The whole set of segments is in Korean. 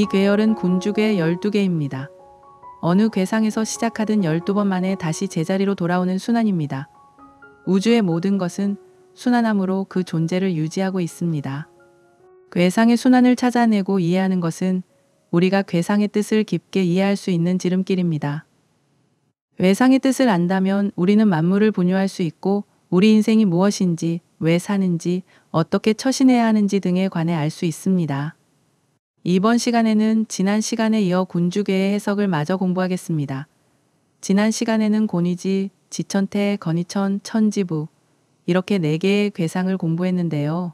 이 궤열은 군주궤 12개입니다. 어느 괴상에서 시작하든 12번 만에 다시 제자리로 돌아오는 순환입니다. 우주의 모든 것은 순환함으로 그 존재를 유지하고 있습니다. 괴상의 순환을 찾아내고 이해하는 것은 우리가 괴상의 뜻을 깊게 이해할 수 있는 지름길입니다. 괴상의 뜻을 안다면 우리는 만물을 분유할 수 있고 우리 인생이 무엇인지, 왜 사는지, 어떻게 처신해야 하는지 등에 관해 알 수 있습니다. 이번 시간에는 지난 시간에 이어 군주계의 해석을 마저 공부하겠습니다. 지난 시간에는 곤이지, 지천태, 건이천, 천지부 이렇게 네 개의 괴상을 공부했는데요.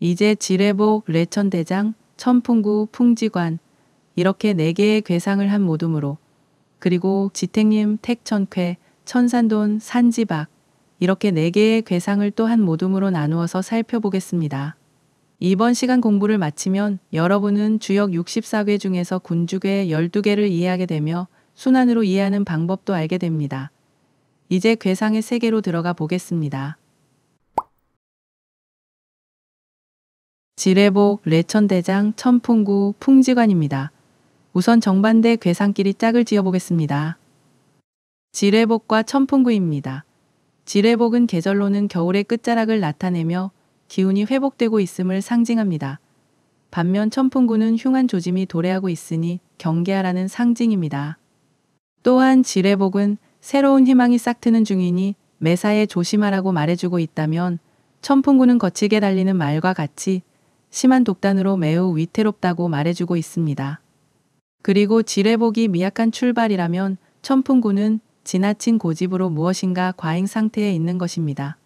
이제 지뢰복, 레천대장, 천풍구, 풍지관 이렇게 네 개의 괴상을 한 모둠으로 그리고 지택님, 택천쾌, 천산돈, 산지박 이렇게 네 개의 괴상을 또 한 모둠으로 나누어서 살펴보겠습니다. 이번 시간 공부를 마치면 여러분은 주역 6 4괘 중에서 군주괴 12개를 이해하게 되며 순환으로 이해하는 방법도 알게 됩니다. 이제 괴상의 세계로 들어가 보겠습니다. 지뢰복, 레천대장, 천풍구, 풍지관입니다. 우선 정반대 괴상끼리 짝을 지어보겠습니다. 지뢰복과 천풍구입니다. 지뢰복은 계절로는 겨울의 끝자락을 나타내며 기운이 회복되고 있음을 상징합니다. 반면 천풍구는 흉한 조짐이 도래하고 있으니 경계하라는 상징입니다. 또한 지뢰복은 새로운 희망이 싹트는 중이니 매사에 조심하라고 말해주고 있다면 천풍구는 거칠게 달리는 말과 같이 심한 독단으로 매우 위태롭다고 말해주고 있습니다. 그리고 지뢰복이 미약한 출발이라면 천풍구는 지나친 고집으로 무엇인가 과잉 상태에 있는 것입니다.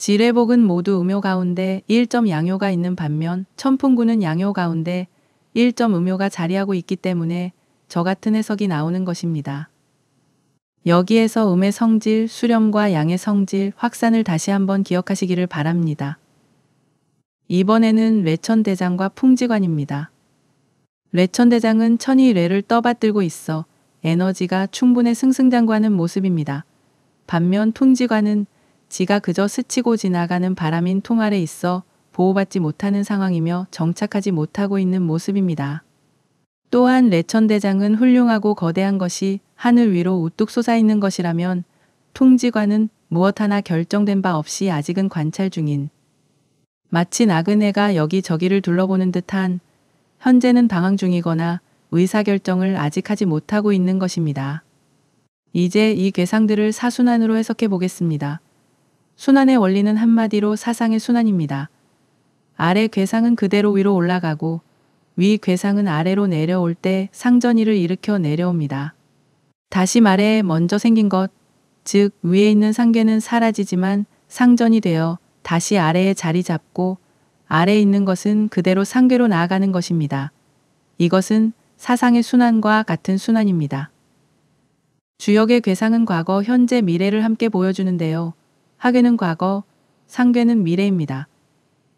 지뢰복은 모두 음요 가운데 1점 양요가 있는 반면 천풍구는 양요 가운데 1점 음요가 자리하고 있기 때문에 저 같은 해석이 나오는 것입니다. 여기에서 음의 성질, 수렴과 양의 성질, 확산을 다시 한번 기억하시기를 바랍니다. 이번에는 레천대장과 풍지관입니다. 레천대장은 천이 뇌를 떠받들고 있어 에너지가 충분해 승승장구하는 모습입니다. 반면 풍지관은 지가 그저 스치고 지나가는 바람인 통알에 있어 보호받지 못하는 상황이며 정착하지 못하고 있는 모습입니다. 또한 레천대장은 훌륭하고 거대한 것이 하늘 위로 우뚝 솟아 있는 것이라면 통지관은 무엇 하나 결정된 바 없이 아직은 관찰 중인 마치 나그네가 여기저기를 둘러보는 듯한 현재는 방황 중이거나 의사결정을 아직 하지 못하고 있는 것입니다. 이제 이 괴상들을 사순환으로 해석해 보겠습니다. 순환의 원리는 한마디로 사상의 순환입니다. 아래 괴상은 그대로 위로 올라가고 위 괴상은 아래로 내려올 때 상전이를 일으켜 내려옵니다. 다시 말해 먼저 생긴 것, 즉 위에 있는 상계는 사라지지만 상전이 되어 다시 아래에 자리 잡고 아래에 있는 것은 그대로 상계로 나아가는 것입니다. 이것은 사상의 순환과 같은 순환입니다. 주역의 괴상은 과거, 현재, 미래를 함께 보여주는데요. 학괴는 과거, 상계는 미래입니다.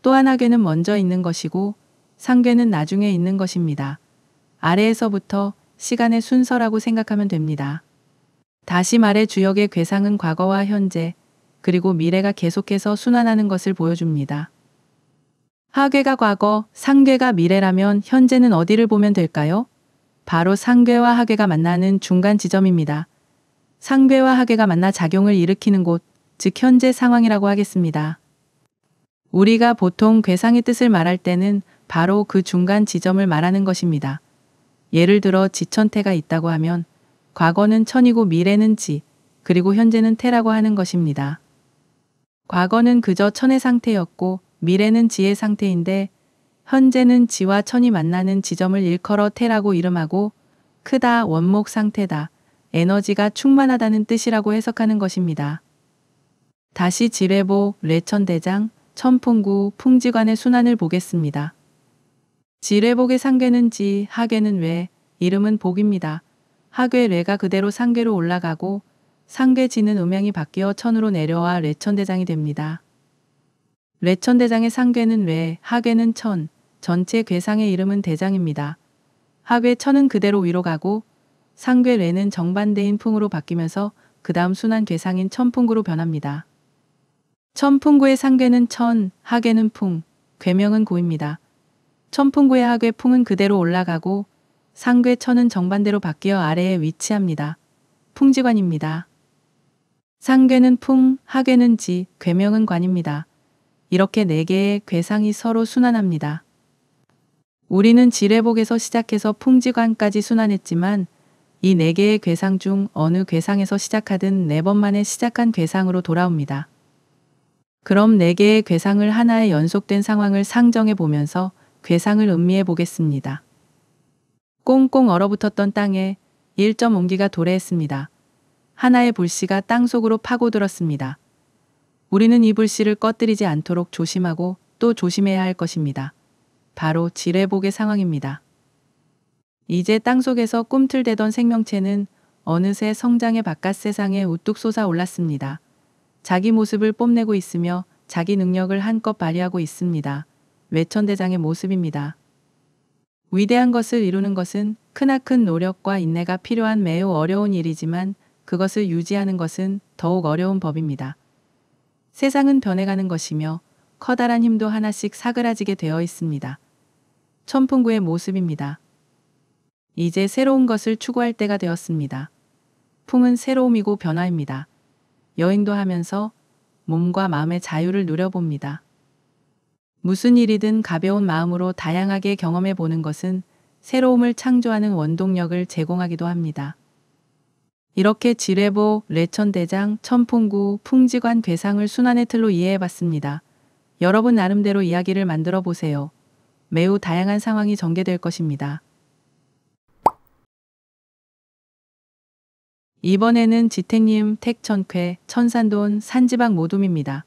또한 학괴는 먼저 있는 것이고 상계는 나중에 있는 것입니다. 아래에서부터 시간의 순서라고 생각하면 됩니다. 다시 말해 주역의 괴상은 과거와 현재, 그리고 미래가 계속해서 순환하는 것을 보여줍니다. 하괴가 과거, 상괴가 미래라면 현재는 어디를 보면 될까요? 바로 상괴와 하괴가 만나는 중간 지점입니다. 상괴와 하괴가 만나 작용을 일으키는 곳, 즉 현재 상황이라고 하겠습니다. 우리가 보통 괴상의 뜻을 말할 때는 바로 그 중간 지점을 말하는 것입니다. 예를 들어 지천태가 있다고 하면 과거는 천이고 미래는 지, 그리고 현재는 태라고 하는 것입니다. 과거는 그저 천의 상태였고 미래는 지의 상태인데 현재는 지와 천이 만나는 지점을 일컬어 태라고 이름하고 크다 원목 상태다 에너지가 충만하다는 뜻이라고 해석하는 것입니다. 다시 지뢰보 레천대장 천풍구 풍지관의 순환을 보겠습니다. 지뢰복의 상계는 지, 하계는 외, 이름은 복입니다. 하계 뇌가 그대로 상계로 올라가고 상계지는음향이 바뀌어 천으로 내려와 레천대장이 됩니다. 레천대장의 상계는 외, 하계는 천, 전체 괴상의 이름은 대장입니다. 하계 천은 그대로 위로 가고 상계 뇌는 정반대인 풍으로 바뀌면서 그 다음 순환 괴상인 천풍구로 변합니다. 천풍구의 상괴는 천, 하괴는 풍, 괴명은 고입니다. 천풍구의 하괴 풍은 그대로 올라가고 상괴 천은 정반대로 바뀌어 아래에 위치합니다. 풍지관입니다. 상괴는 풍, 하괴는 지, 괴명은 관입니다. 이렇게 네 개의 괴상이 서로 순환합니다. 우리는 지뢰복에서 시작해서 풍지관까지 순환했지만 이 네 개의 괴상 중 어느 괴상에서 시작하든 네 번만에 시작한 괴상으로 돌아옵니다. 그럼 네 개의 괴상을 하나의 연속된 상황을 상정해 보면서 괴상을 음미해 보겠습니다. 꽁꽁 얼어붙었던 땅에 1.5기가 도래했습니다. 하나의 불씨가 땅 속으로 파고들었습니다. 우리는 이 불씨를 꺼뜨리지 않도록 조심하고 또 조심해야 할 것입니다. 바로 지뢰복의 상황입니다. 이제 땅 속에서 꿈틀대던 생명체는 어느새 성장의 바깥 세상에 우뚝 솟아 올랐습니다. 자기 모습을 뽐내고 있으며 자기 능력을 한껏 발휘하고 있습니다. 외천대장의 모습입니다. 위대한 것을 이루는 것은 크나큰 노력과 인내가 필요한 매우 어려운 일이지만 그것을 유지하는 것은 더욱 어려운 법입니다. 세상은 변해가는 것이며 커다란 힘도 하나씩 사그라지게 되어 있습니다. 천풍구의 모습입니다. 이제 새로운 것을 추구할 때가 되었습니다. 풍은 새로움이고 변화입니다. 여행도 하면서 몸과 마음의 자유를 누려봅니다. 무슨 일이든 가벼운 마음으로 다양하게 경험해 보는 것은 새로움을 창조하는 원동력을 제공하기도 합니다. 이렇게 지뢰보, 레천대장, 천풍구, 풍지관 괴상을 순환의 틀로 이해해 봤습니다. 여러분 나름대로 이야기를 만들어 보세요. 매우 다양한 상황이 전개될 것입니다. 이번에는 지택님 택천쾌 천산돈 산지방 모둠입니다.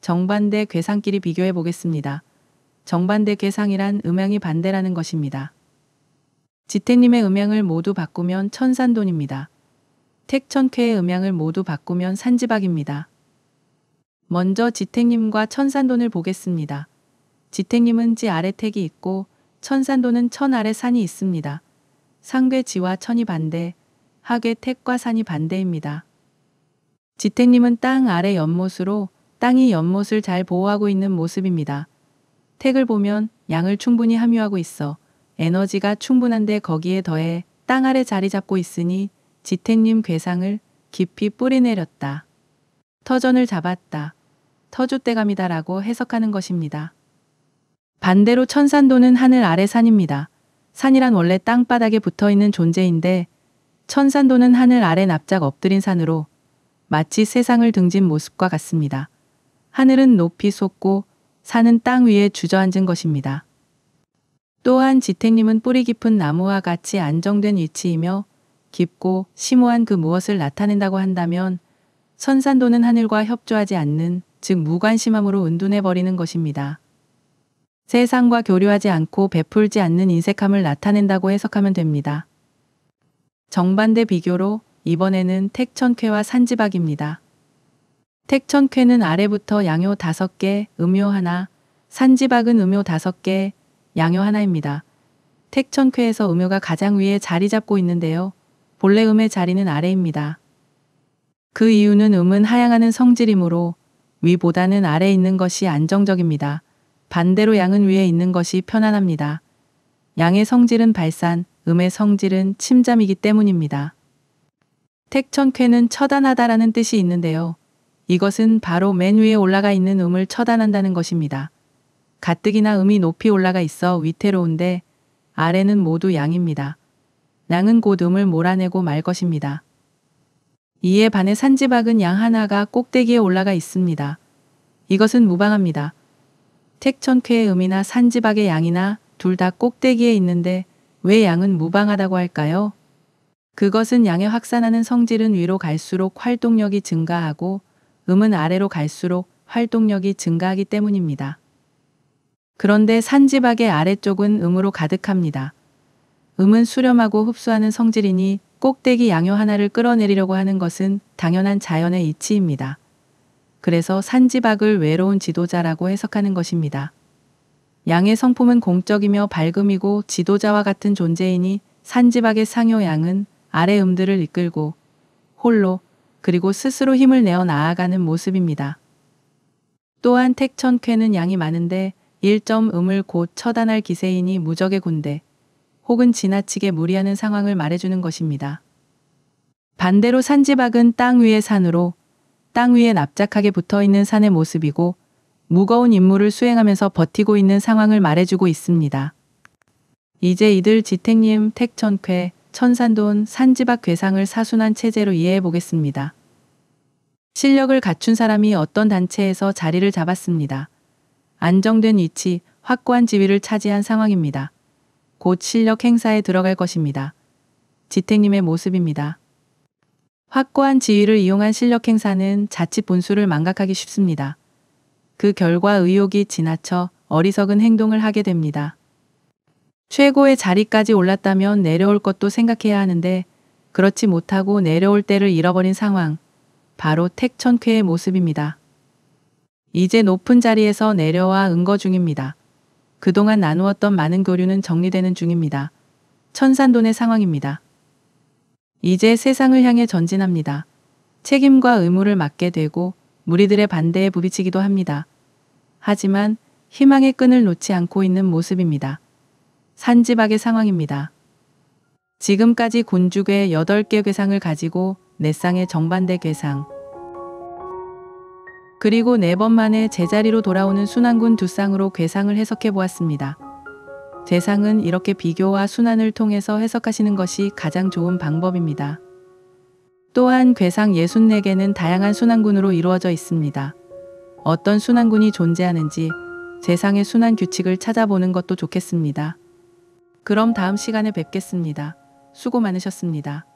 정반대 괴상끼리 비교해 보겠습니다. 정반대 괴상이란 음향이 반대라는 것입니다. 지택님의 음향을 모두 바꾸면 천산돈입니다. 택천쾌의 음향을 모두 바꾸면 산지박입니다. 먼저 지택님과 천산돈을 보겠습니다. 지택님은 지 아래 택이 있고 천산돈은 천 아래 산이 있습니다. 상괴지와 천이 반대, 학의 택과 산이 반대입니다. 지택님은 땅 아래 연못으로 땅이 연못을 잘 보호하고 있는 모습입니다. 택을 보면 양을 충분히 함유하고 있어 에너지가 충분한데 거기에 더해 땅 아래 자리 잡고 있으니 지택님 괴상을 깊이 뿌리내렸다. 터전을 잡았다. 터줏대감이다라고 해석하는 것입니다. 반대로 천산도는 하늘 아래 산입니다. 산이란 원래 땅바닥에 붙어 있는 존재인데 천산도는 하늘 아래 납작 엎드린 산으로 마치 세상을 등진 모습과 같습니다. 하늘은 높이 솟고 산은 땅 위에 주저앉은 것입니다. 또한 지택님은 뿌리 깊은 나무와 같이 안정된 위치이며 깊고 심오한 그 무엇을 나타낸다고 한다면 선산도는 하늘과 협조하지 않는 즉 무관심함으로 은둔해버리는 것입니다. 세상과 교류하지 않고 베풀지 않는 인색함을 나타낸다고 해석하면 됩니다. 정반대 비교로 이번에는 택천쾌와 산지박입니다. 택천쾌는 아래부터 양요 5개, 음요 하나, 산지박은 음요 5개, 양요 하나입니다. 택천쾌에서 음요가 가장 위에 자리 잡고 있는데요. 본래 음의 자리는 아래입니다. 그 이유는 음은 하향하는 성질이므로 위보다는 아래 있는 것이 안정적입니다. 반대로 양은 위에 있는 것이 편안합니다. 양의 성질은 발산, 음의 성질은 침잠이기 때문입니다. 택천쾌는 처단하다라는 뜻이 있는데요. 이것은 바로 맨 위에 올라가 있는 음을 처단한다는 것입니다. 가뜩이나 음이 높이 올라가 있어 위태로운데 아래는 모두 양입니다. 양은 곧 음을 몰아내고 말 것입니다. 이에 반해 산지박은 양 하나가 꼭대기에 올라가 있습니다. 이것은 무방합니다. 택천쾌의 음이나 산지박의 양이나 둘 다 꼭대기에 있는데 왜 양은 무방하다고 할까요? 그것은 양의 확산하는 성질은 위로 갈수록 활동력이 증가하고 음은 아래로 갈수록 활동력이 증가하기 때문입니다. 그런데 산지박의 아래쪽은 음으로 가득합니다. 음은 수렴하고 흡수하는 성질이니 꼭대기 양효 하나를 끌어내리려고 하는 것은 당연한 자연의 이치입니다. 그래서 산지박을 외로운 지도자라고 해석하는 것입니다. 양의 성품은 공적이며 밝음이고 지도자와 같은 존재이니 산지박의 상요양은 아래 음들을 이끌고 홀로 그리고 스스로 힘을 내어 나아가는 모습입니다. 또한 택천쾌는 양이 많은데 1.음을 곧 처단할 기세이니 무적의 군대 혹은 지나치게 무리하는 상황을 말해주는 것입니다. 반대로 산지박은 땅 위의 산으로 땅 위에 납작하게 붙어 있는 산의 모습이고 무거운 임무를 수행하면서 버티고 있는 상황을 말해주고 있습니다. 이제 이들 지택님, 택천쾌, 천산돈, 산지박 괴상을 사순한 체제로 이해해 보겠습니다. 실력을 갖춘 사람이 어떤 단체에서 자리를 잡았습니다. 안정된 위치, 확고한 지위를 차지한 상황입니다. 곧 실력 행사에 들어갈 것입니다. 지택님의 모습입니다. 확고한 지위를 이용한 실력 행사는 자칫 본수를 망각하기 쉽습니다. 그 결과 의욕이 지나쳐 어리석은 행동을 하게 됩니다. 최고의 자리까지 올랐다면 내려올 것도 생각해야 하는데 그렇지 못하고 내려올 때를 잃어버린 상황, 바로 택천쾌의 모습입니다. 이제 높은 자리에서 내려와 응거 중입니다. 그동안 나누었던 많은 교류는 정리되는 중입니다. 천산돈의 상황입니다. 이제 세상을 향해 전진합니다. 책임과 의무를 맡게 되고 무리들의 반대에 부딪히기도 합니다. 하지만 희망의 끈을 놓지 않고 있는 모습입니다. 산지박의 상황입니다. 지금까지 곤죽의 8개 괴상을 가지고 내상의 정반대 괴상 그리고 4번 만에 제자리로 돌아오는 순환군 두 쌍으로 괴상을 해석해 보았습니다. 대상은 이렇게 비교와 순환을 통해서 해석하시는 것이 가장 좋은 방법입니다. 또한 괴상 64개는 다양한 순환군으로 이루어져 있습니다. 어떤 순환군이 존재하는지 세상의 순환 규칙을 찾아보는 것도 좋겠습니다. 그럼 다음 시간에 뵙겠습니다. 수고 많으셨습니다.